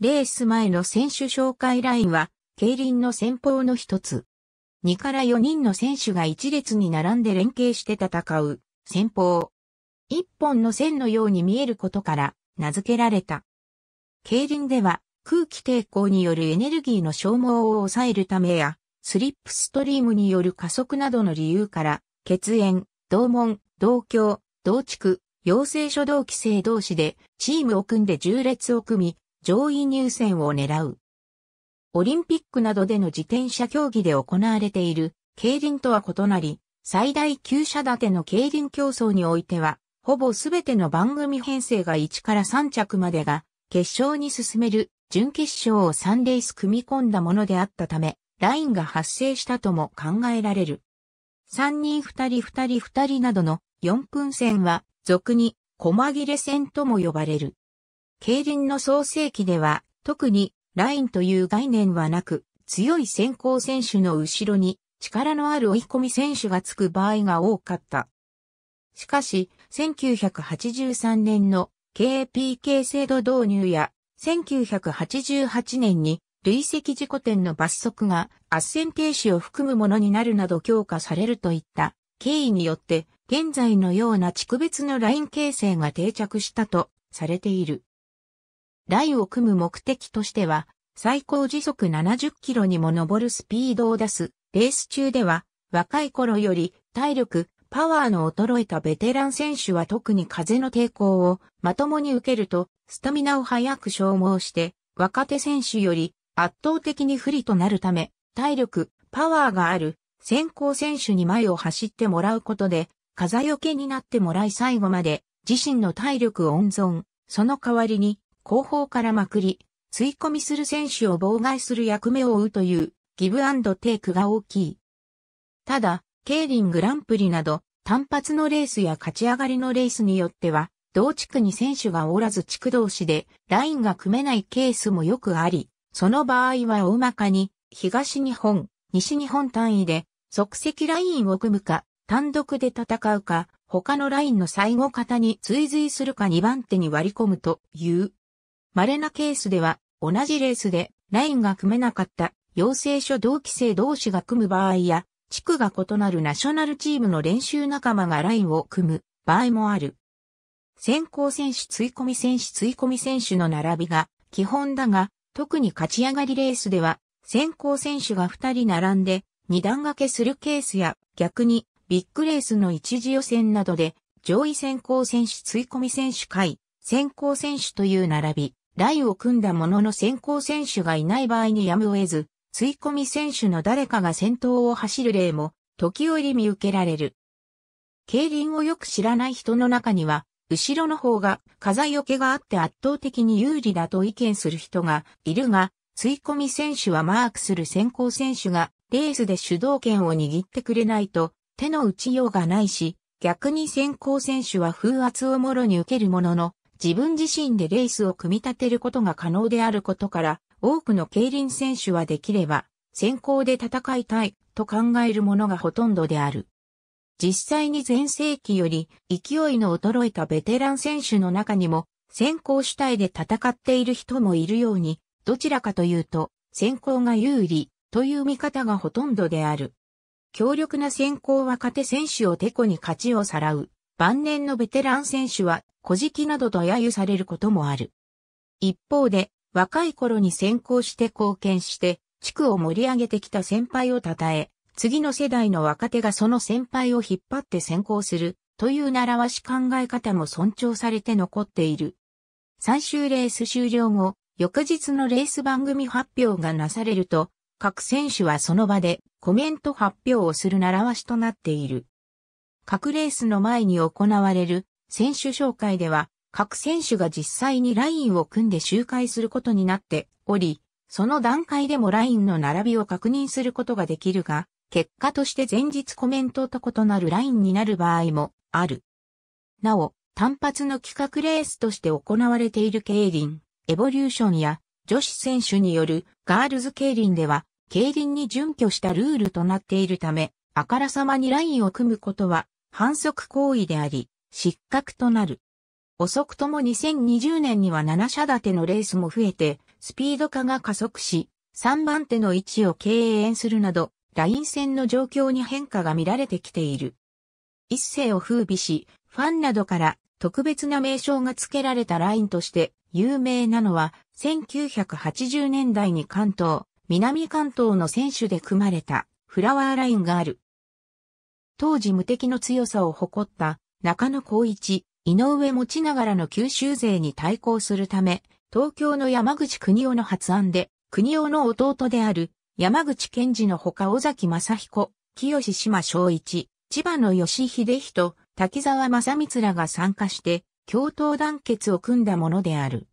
レース前の選手紹介ラインは、競輪の戦法の一つ。2から4人の選手が一列に並んで連携して戦う、戦法。一本の線のように見えることから、名付けられた。競輪では、空気抵抗によるエネルギーの消耗を抑えるためや、スリップストリームによる加速などの理由から、血縁、同門、同郷、同地区、養成所同規制同士で、チームを組んで重列を組み、上位入選を狙う。オリンピックなどでの自転車競技で行われている競輪とは異なり、最大9社立ての競輪競争においては、ほぼすべての番組編成が1から3着までが決勝に進める準決勝を3レース組み込んだものであったため、ラインが発生したとも考えられる。3人2人2人2人などの4分戦は、俗に、細切れ戦とも呼ばれる。競輪の創世期では、特にラインという概念はなく、強い先行選手の後ろに力のある追い込み選手がつく場合が多かった。しかし、1983年の KPK 制度導入や、1988年に累積事故点の罰則が圧旋停止を含むものになるなど強化されるといった経緯によって、現在のような地区別のライン形成が定着したとされている。台を組む目的としては、最高時速70キロにも上るスピードを出す、レース中では、若い頃より体力、パワーの衰えたベテラン選手は特に風の抵抗をまともに受けると、スタミナを早く消耗して、若手選手より圧倒的に不利となるため、体力、パワーがある先行選手に前を走ってもらうことで、風よけになってもらい最後まで自身の体力温存、その代わりに後方からまくり、吸い込みする選手を妨害する役目を負うというギブアンドテイクが大きい。ただ、ケーリングランプリなど単発のレースや勝ち上がりのレースによっては、同地区に選手がおらず地区同士でラインが組めないケースもよくあり、その場合は大まかに東日本、西日本単位で即席ラインを組むか、単独で戦うか、他のラインの最後方に追随するか2番手に割り込むという稀なケースでは、同じレースでラインが組めなかった養成所同期生同士が組む場合や、地区が異なるナショナルチームの練習仲間がラインを組む場合もある。先行選手追込み選手追込み選手の並びが基本だが、特に勝ち上がりレースでは、先行選手が2人並んで2段掛けするケースや、逆にビッグレースの一次予選などで、上位先行選手追込み選手会、先行選手という並び。ライを組んだものの先行選手がいない場合にやむを得ず、追い込み選手の誰かが先頭を走る例も、時折見受けられる。競輪をよく知らない人の中には、後ろの方が風よけがあって圧倒的に有利だと意見する人がいるが、追い込み選手はマークする先行選手がレースで主導権を握ってくれないと手の打ちようがないし、逆に先行選手は風圧をもろに受けるものの、自分自身でレースを組み立てることが可能であることから、多くの競輪選手はできれば、先行で戦いたいと考えるものがほとんどである。実際に前世紀より勢いの衰えたベテラン選手の中にも先行主体で戦っている人もいるように、どちらかというと先行が有利という見方がほとんどである。強力な先行勝て選手をてこに勝ちをさらう晩年のベテラン選手は、古事記などと揶揄されることもある。一方で、若い頃に先行して貢献して、地区を盛り上げてきた先輩を称え、次の世代の若手がその先輩を引っ張って先行する、という習わし考え方も尊重されて残っている。最終レース終了後、翌日のレース番組発表がなされると、各選手はその場でコメント発表をする習わしとなっている。各レースの前に行われる選手紹介では、各選手が実際にラインを組んで周回することになっており、その段階でもラインの並びを確認することができるが、結果として前日コメントと異なるラインになる場合もある。なお、単発の企画レースとして行われている競輪、エボリューションや女子選手によるガールズ競輪では、競輪に準拠したルールとなっているため、あからさまにラインを組むことは反則行為であり、失格となる。遅くとも2020年には7社立てのレースも増えて、スピード化が加速し、3番手の位置を敬遠するなど、ライン戦の状況に変化が見られてきている。一世を風靡し、ファンなどから特別な名称が付けられたラインとして有名なのは1980年代に関東、南関東の選手で組まれたフラワーラインがある。当時無敵の強さを誇った中野光一、井上持ちながらの九州勢に対抗するため、東京の山口国夫の発案で、国夫の弟である山口賢治のほか尾崎正彦、清島昭一、千葉の吉秀人、滝沢正光らが参加して、共闘団結を組んだものである。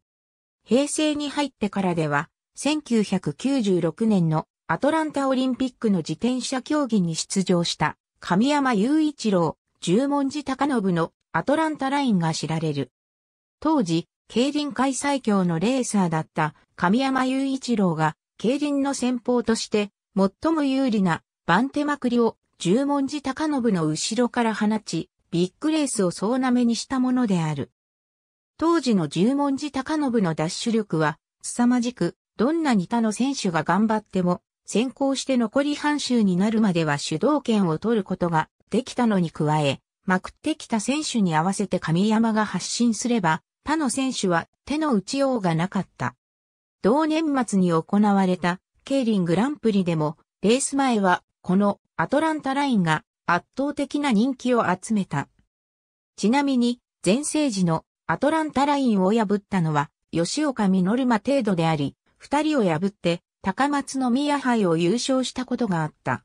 平成に入ってからでは、1996年のアトランタオリンピックの自転車競技に出場した神山雄一郎、十文字高信のアトランタラインが知られる。当時、競輪界最強のレーサーだった神山雄一郎が、競輪の先方として、最も有利な番手まくりを十文字高信の後ろから放ち、ビッグレースを総なめにしたものである。当時の十文字高信のダッシュ力は、凄まじく、どんなに他の選手が頑張っても、先行して残り半周になるまでは主導権を取ることができたのに加え、まくってきた選手に合わせて神山が発進すれば、他の選手は手の打ちようがなかった。同年末に行われたケイリングランプリでも、レース前はこのアトランタラインが圧倒的な人気を集めた。ちなみに、前世時のアトランタラインを破ったのは、吉岡実馬程度であり、二人を破って高松宮杯を優勝したことがあった。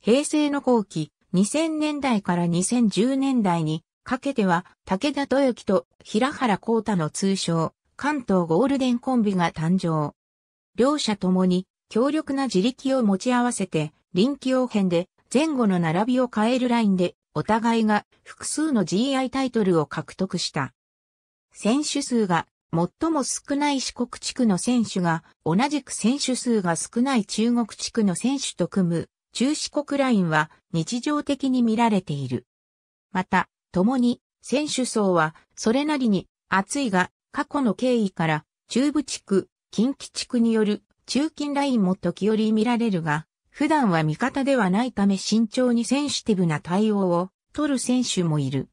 平成の後期、2000年代から2010年代にかけては武田豊樹と平原幸太の通称、関東ゴールデンコンビが誕生。両者ともに強力な自力を持ち合わせて、臨機応変で前後の並びを変えるラインで、お互いが複数の GI タイトルを獲得した。選手数が最も少ない四国地区の選手が同じく選手数が少ない中国地区の選手と組む中四国ラインは日常的に見られている。また、共に選手層はそれなりに厚いが過去の経緯から中部地区、近畿地区による中近ラインも時折見られるが、普段は味方ではないため慎重にセンシティブな対応を取る選手もいる。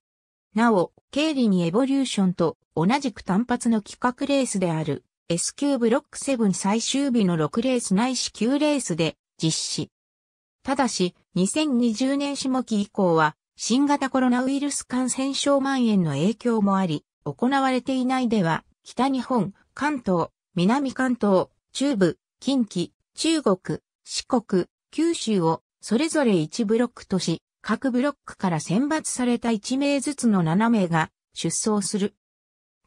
なお、経理にエボリューションと同じく単発の企画レースである SQ ブロック7最終日の6レースないし9レースで実施。ただし、2020年下期以降は、新型コロナウイルス感染症蔓延の影響もあり、行われていないでは、北日本、関東、南関東、中部、近畿、中国、四国、九州を、それぞれ1ブロックとし、各ブロックから選抜された1名ずつの7名が出走する。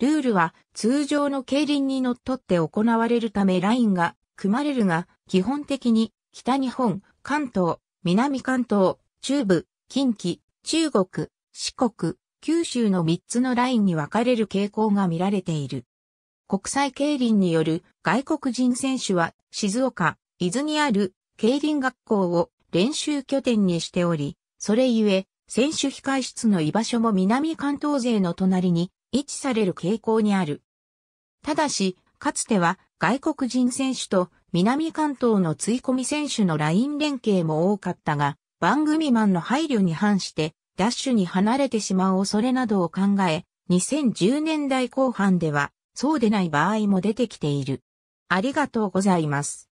ルールは通常の競輪にのっとって行われるためラインが組まれるが、基本的に北日本、関東、南関東、中部、近畿、中国、四国、九州の3つのラインに分かれる傾向が見られている。国際競輪による外国人選手は静岡、伊豆にある競輪学校を練習拠点にしており、それゆえ選手控室の居場所も南関東勢の隣に位置される傾向にある。ただし、かつては外国人選手と南関東の追込み選手のライン連携も多かったが、番組マンの配慮に反して、ダッシュに離れてしまう恐れなどを考え、2010年代後半では、そうでない場合も出てきている。ありがとうございます。